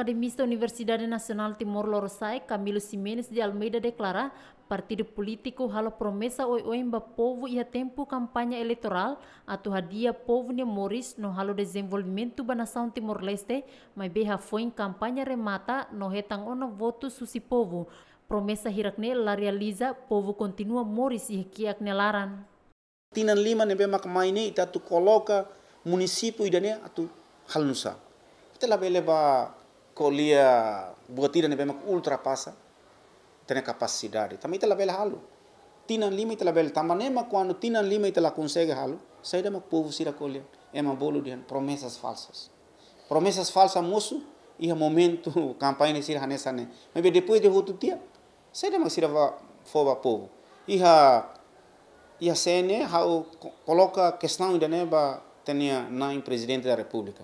academista Universidade Nacional timor Lorosai, Camilo Simenes de Almeida, declara partido político halo promesa oi oi mba povo ia tempo campanha eleitoral atu hadia povo ne Moris no halo desenvolvimento ba nação Timor-Leste, mai beha foi em remata no hetang ono voto susi povo. promesa hirakne la realiza, povo continua Moris ia kiak nelaran. Tinan lima nebe makmaine ita tu coloca munisipu idane atu halnusa. Kita labele kolia buatira ni bemak ultrapassa a capacidade também tela bela halo tinan limite tela bela tamanema quando tinan limite tela consegue halo sai da povo sira kolia é uma bolo de promessas falsas promessas falsas moço e a momento campanha sira hanesa né mas depois de outro dia sai da sira foba povo e a e a CNE coloca questão ainda né ba tenia na presidente da república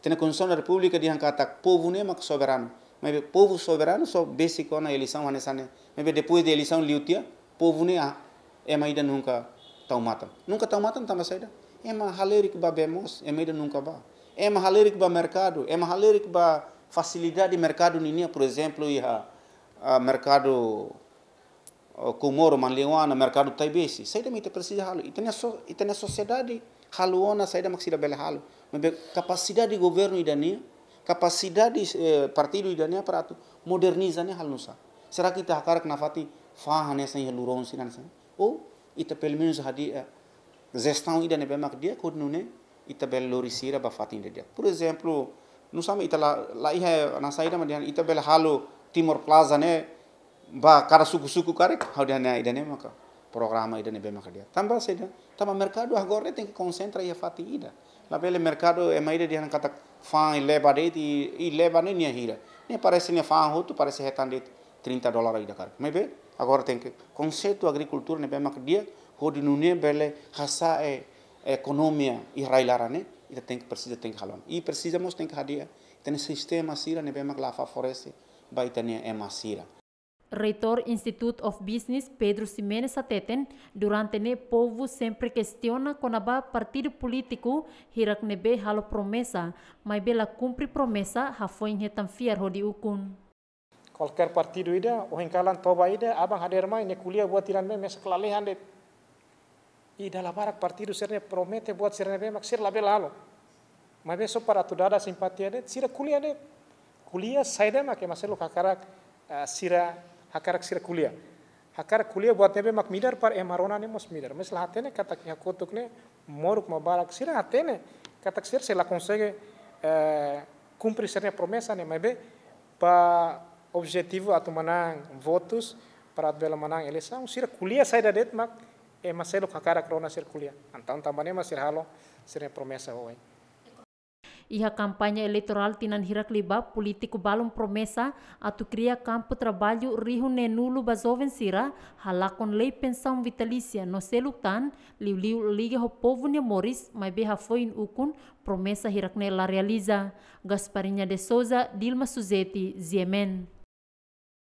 tem a Constituição da República, dizem que povo nem é soberano. Mas povo soberano só basic na eleição, mas depois da eleição, liutia, povo nem é ainda nunca tão mata. Nunca tão mata, não está É uma halerik ba bemos, é ainda nunca ba. É mais halerik ba mercado, é uma halerik ba facilidade de mercado por exemplo, e a mercado Comoro, Manliwana, mercado Taibesi. Saidamente precisa ralo. halu e tem a, so, itena tem a sociedade haluona. saída maksida bela halu mebe kapasidade di governo idania, kapasidade eh, partido idania para moderniza ne halu sa Será kita hakarak nafati fahane sa yang luron sinan sa? o ita e pel menos hadi eh, gestão be mak dia kodnune ita bel lorisira bafatin dia. Por exemplo, nusama ita la, la iha na saída mandian ita e bel halu Timor Plaza ne ba kara suku-suku kare ida idane maka programa idane be maka dia tamba seda tamba mercado agora tem que concentrar e fati ida la pele mercado é maida dia kata fa e leva de e leva nem nia hira nem parece nem fa hoto parece retan de 30 dólares ida Me mebe agora tem que conceito agricultura ne be maka dia hodi nunie bele hasa é economia israelara ne ida tem que precisa tem que halon e precisamos tem que hadia tem sistema sira ne be maka la favorece baitania emasira reitor Institute of Business Pedro Ximenez Ateten, durante ne povo sempre questiona conaba partido politiku hirak nebe halo promesa, mai bela kumpri promesa ha foi fiar hodi ukun. Qualquer partido ida, o hinkalan toba ida, abang hadir mai ne kuliah buat tiran me mes kelalehan de. Ida barak partido serne promete buat serne be maksir labe lalo. be so para tudada simpatia de, sira kuliah de. Kuliah saya make maselo kakarak uh, sira hakarak sira é Hakarak kuliah buat nebe mak midar par emarona ne mos midar. Mes la hatene katak ya kotuk ne moruk mabarak sira hatene katak sira se la consegue eh, cumprir sira promesa ne mebe pa objetivo atau menang votos para bela menang eleção sira kuliah saya dadet mak e maselo hakarak rona sira kuliah. Antang tambane mas sira halo sira promesa hoy. iha kampanye eleitoral tina ba politico balum promessa atu cria campo trabalho rihu nenulo ba jovem sira halakon lei pensaun vitalisia no seluktan liuliu liga ho povo moris mai be ukun promesa hirakne la realiza Gasparinha de Souza Dilma Suzeti Ziemen